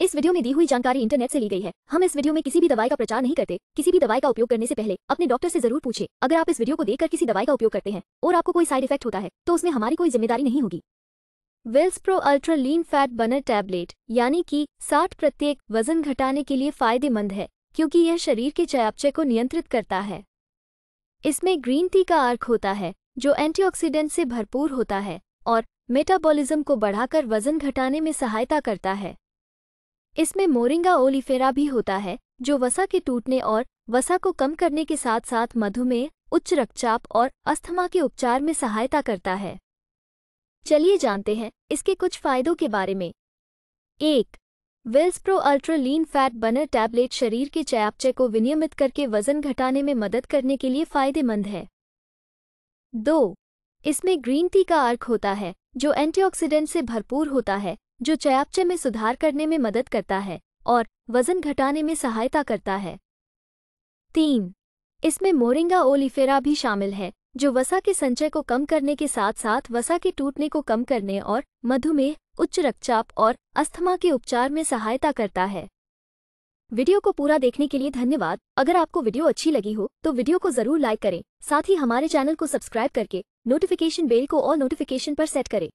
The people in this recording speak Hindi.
इस वीडियो में दी हुई जानकारी इंटरनेट से ली गई है हम इस वीडियो में किसी भी दवाई का प्रचार नहीं करते किसी भी दवाई का उपयोग करने से पहले अपने डॉक्टर से जरूर पूछे अगर आप इस वीडियो को देखकर किसी दवाई का उपयोग करते हैं और आपको कोई साइड इफेक्ट होता है तो उसमें हमारी कोई जिम्मेदारी नहीं होगी Wells pro ultra lean fat burner tablet यानी कि साठ प्रत्येक वजन घटाने के लिए फायदेमंद है क्योंकि यह शरीर के चयापचय को नियंत्रित करता है इसमें ग्रीन टी का अर्क होता है जो एंटीऑक्सीडेंट से भरपूर होता है और मेटाबॉलिज्म को बढ़ाकर वजन घटाने में सहायता करता है इसमें मोरिंगा ओलिफेरा भी होता है जो वसा के टूटने और वसा को कम करने के साथ साथ मधुमेह उच्च रक्तचाप और अस्थमा के उपचार में सहायता करता है चलिए जानते हैं इसके कुछ फायदों के बारे में एक Wells ultra lean fat burner tablet शरीर के चयापचय को विनियमित करके वजन घटाने में मदद करने के लिए फायदेमंद है दो इसमें ग्रीन टी का अर्क होता है जो एंटीऑक्सीडेंट से भरपूर होता है जो चयापचय में सुधार करने में मदद करता है और वजन घटाने में सहायता करता है तीन इसमें मोरिंगा ओलिफेरा भी शामिल है जो वसा के संचय को कम करने के साथ साथ वसा के टूटने को कम करने और मधुमेह उच्च रक्तचाप और अस्थमा के उपचार में सहायता करता है वीडियो को पूरा देखने के लिए धन्यवाद अगर आपको वीडियो अच्छी लगी हो तो वीडियो को जरूर लाइक करें साथ ही हमारे चैनल को सब्सक्राइब करके नोटिफिकेशन बेल को और नोटिफिकेशन पर सेट करें